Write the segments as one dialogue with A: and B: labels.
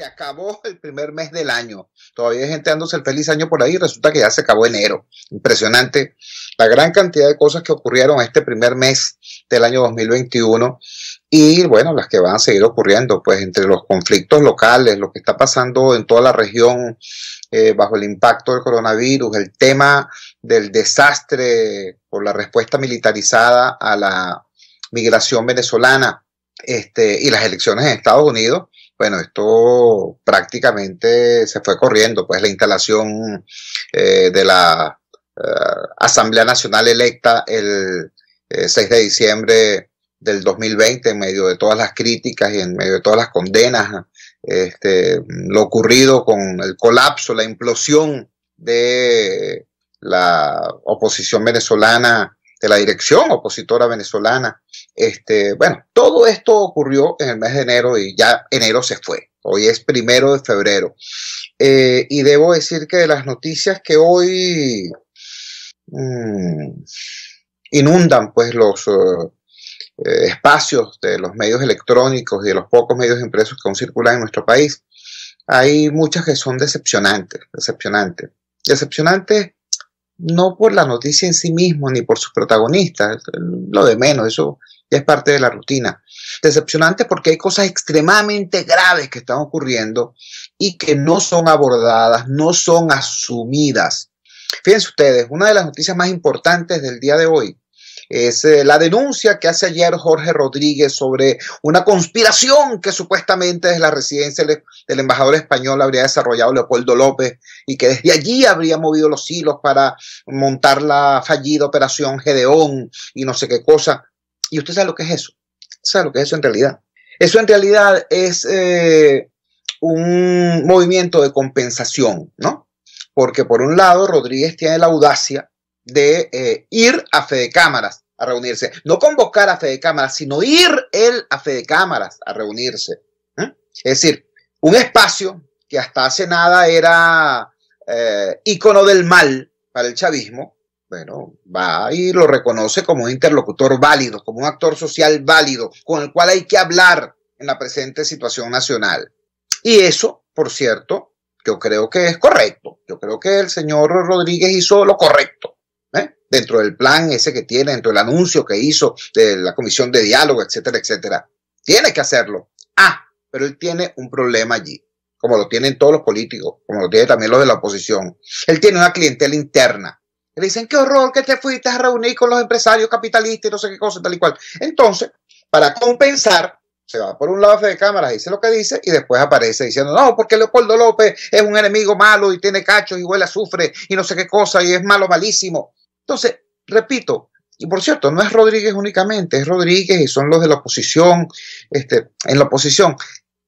A: se acabó el primer mes del año. Todavía hay gente dándose el feliz año por ahí y resulta que ya se acabó enero. Impresionante la gran cantidad de cosas que ocurrieron este primer mes del año 2021 y bueno, las que van a seguir ocurriendo, pues entre los conflictos locales, lo que está pasando en toda la región eh, bajo el impacto del coronavirus, el tema del desastre por la respuesta militarizada a la migración venezolana este, y las elecciones en Estados Unidos bueno, esto prácticamente se fue corriendo, pues la instalación eh, de la eh, Asamblea Nacional electa el 6 eh, de diciembre del 2020, en medio de todas las críticas y en medio de todas las condenas, este, lo ocurrido con el colapso, la implosión de la oposición venezolana de la dirección opositora venezolana. Este, bueno, todo esto ocurrió en el mes de enero y ya enero se fue. Hoy es primero de febrero. Eh, y debo decir que de las noticias que hoy mm, inundan pues los eh, eh, espacios de los medios electrónicos y de los pocos medios impresos que aún circulan en nuestro país, hay muchas que son decepcionantes, decepcionantes, decepcionantes no por la noticia en sí mismo ni por sus protagonistas, lo de menos, eso ya es parte de la rutina. Decepcionante porque hay cosas extremadamente graves que están ocurriendo y que no son abordadas, no son asumidas. Fíjense ustedes, una de las noticias más importantes del día de hoy es eh, la denuncia que hace ayer Jorge Rodríguez sobre una conspiración que supuestamente desde la residencia del, embajador español habría desarrollado Leopoldo López y que desde allí habría movido los hilos para montar la fallida operación Gedeón y no sé qué cosa. Y usted sabe lo que es eso, sabe lo que es eso en realidad. Eso en realidad es eh, un movimiento de compensación, ¿no? Porque por un lado Rodríguez tiene la audacia de eh, ir a de Cámaras a reunirse. No convocar a de Cámaras, sino ir él a de Cámaras a reunirse. ¿eh? Es decir, un espacio que hasta hace nada era eh, ícono del mal para el chavismo, bueno, va y lo reconoce como un interlocutor válido, como un actor social válido, con el cual hay que hablar en la presente situación nacional. Y eso, por cierto, yo creo que es correcto. Yo creo que el señor Rodríguez hizo lo correcto dentro del plan ese que tiene, dentro del anuncio que hizo de la comisión de diálogo, etcétera, etcétera. Tiene que hacerlo. Ah, pero él tiene un problema allí, como lo tienen todos los políticos, como lo tienen también los de la oposición. Él tiene una clientela interna. Le dicen, qué horror que te fuiste a reunir con los empresarios capitalistas y no sé qué cosa, tal y cual. Entonces, para compensar, se va por un lado de cámaras, dice lo que dice y después aparece diciendo, no, porque Leopoldo López es un enemigo malo y tiene cachos y huele a azufre y no sé qué cosa y es malo, malísimo. Entonces, repito, y por cierto, no es Rodríguez únicamente, es Rodríguez y son los de la oposición, este, en la oposición,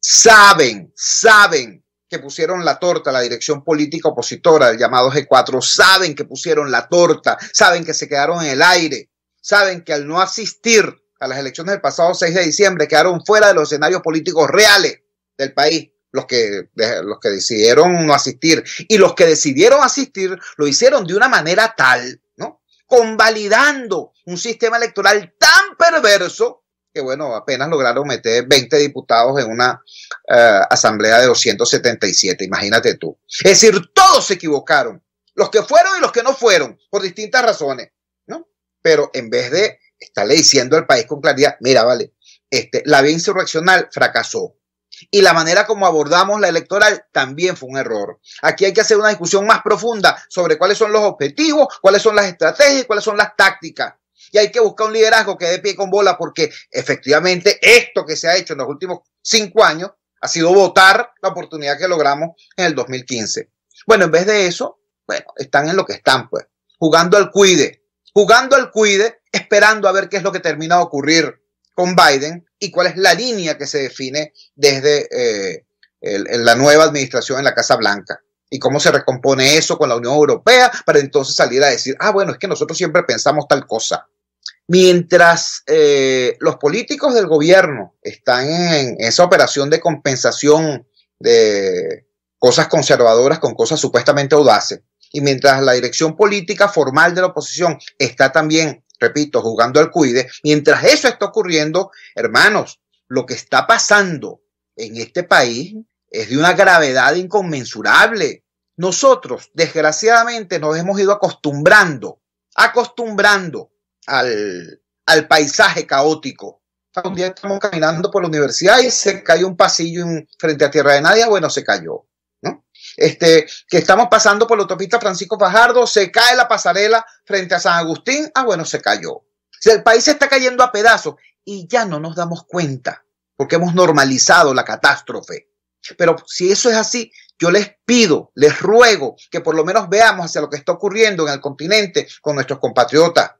A: saben, saben que pusieron la torta, la dirección política opositora el llamado G4, saben que pusieron la torta, saben que se quedaron en el aire, saben que al no asistir a las elecciones del pasado 6 de diciembre quedaron fuera de los escenarios políticos reales del país. Los que, los que decidieron no asistir y los que decidieron asistir lo hicieron de una manera tal convalidando un sistema electoral tan perverso que, bueno, apenas lograron meter 20 diputados en una eh, asamblea de 277, imagínate tú. Es decir, todos se equivocaron, los que fueron y los que no fueron, por distintas razones, ¿no? Pero en vez de estarle diciendo al país con claridad, mira, vale, este, la vía insurreccional fracasó, y la manera como abordamos la electoral también fue un error. Aquí hay que hacer una discusión más profunda sobre cuáles son los objetivos, cuáles son las estrategias, cuáles son las tácticas. Y hay que buscar un liderazgo que dé pie con bola porque efectivamente esto que se ha hecho en los últimos cinco años ha sido votar la oportunidad que logramos en el 2015. Bueno, en vez de eso, bueno, están en lo que están, pues, jugando al cuide, jugando al cuide, esperando a ver qué es lo que termina de ocurrir con Biden y cuál es la línea que se define desde eh, la nueva administración en la Casa Blanca y cómo se recompone eso con la Unión Europea para entonces salir a decir, ah, bueno, es que nosotros siempre pensamos tal cosa. Mientras eh, los políticos del gobierno están en esa operación de compensación de cosas conservadoras con cosas supuestamente audaces, y mientras la dirección política formal de la oposición está también repito, jugando al cuide, mientras eso está ocurriendo, hermanos, lo que está pasando en este país es de una gravedad inconmensurable. Nosotros, desgraciadamente, nos hemos ido acostumbrando, acostumbrando al, al paisaje caótico. Un día estamos caminando por la universidad y se cayó un pasillo en, frente a Tierra de Nadie, bueno, se cayó este, que estamos pasando por la autopista Francisco Fajardo, se cae la pasarela frente a San Agustín, ah, bueno, se cayó. el país se está cayendo a pedazos y ya no nos damos cuenta porque hemos normalizado la catástrofe. Pero si eso es así, yo les pido, les ruego que por lo menos veamos hacia lo que está ocurriendo en el continente con nuestros compatriotas.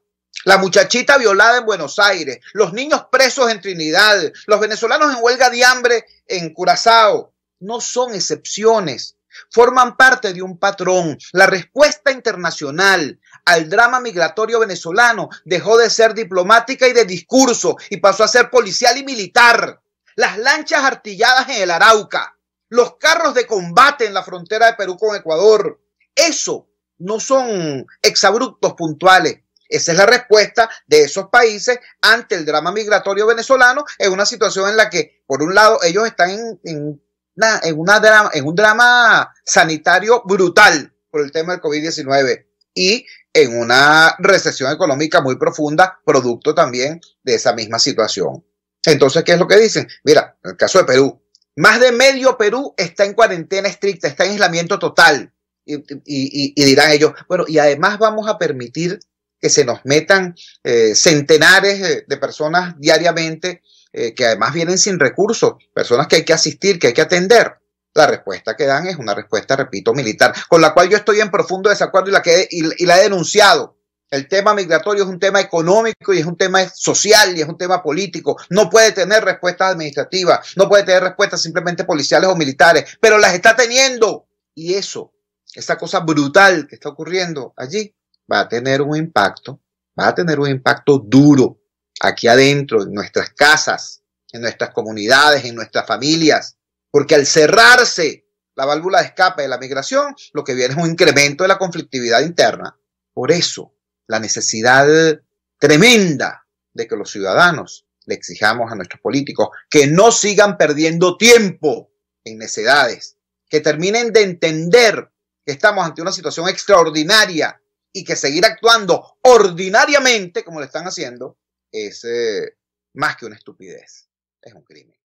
A: La muchachita violada en Buenos Aires, los niños presos en Trinidad, los venezolanos en huelga de hambre en Curazao, no son excepciones forman parte de un patrón. La respuesta internacional al drama migratorio venezolano dejó de ser diplomática y de discurso y pasó a ser policial y militar. Las lanchas artilladas en el Arauca, los carros de combate en la frontera de Perú con Ecuador, eso no son exabruptos puntuales. Esa es la respuesta de esos países ante el drama migratorio venezolano en una situación en la que, por un lado, ellos están en, en en, una en un drama sanitario brutal por el tema del COVID-19 y en una recesión económica muy profunda, producto también de esa misma situación. Entonces, ¿qué es lo que dicen? Mira, en el caso de Perú, más de medio Perú está en cuarentena estricta, está en aislamiento total. Y, dirán ellos, bueno, y además vamos a permitir que se nos metan eh, centenares eh, de personas diariamente eh, que además vienen sin recursos, personas que hay que asistir, que hay que atender. La respuesta que dan es una respuesta, repito, militar, con la cual yo estoy en profundo desacuerdo y la, que, y, la he denunciado. El tema migratorio es un tema económico y es un tema social y es un tema político. No puede tener respuesta administrativa, no puede tener respuestas simplemente policiales o militares, pero las está teniendo. Y eso, esa cosa brutal que está ocurriendo allí, va a tener un impacto, va a tener un impacto duro aquí adentro, en nuestras casas, en nuestras comunidades, en nuestras familias, porque al cerrarse la válvula de escape de la migración, lo que viene es un incremento de la conflictividad interna. Por eso, la necesidad tremenda de que los ciudadanos le exijamos a nuestros políticos que no sigan perdiendo tiempo en necedades, que terminen de entender que estamos ante una situación extraordinaria y que seguir actuando ordinariamente, como lo están haciendo, es más que una estupidez, es un crimen.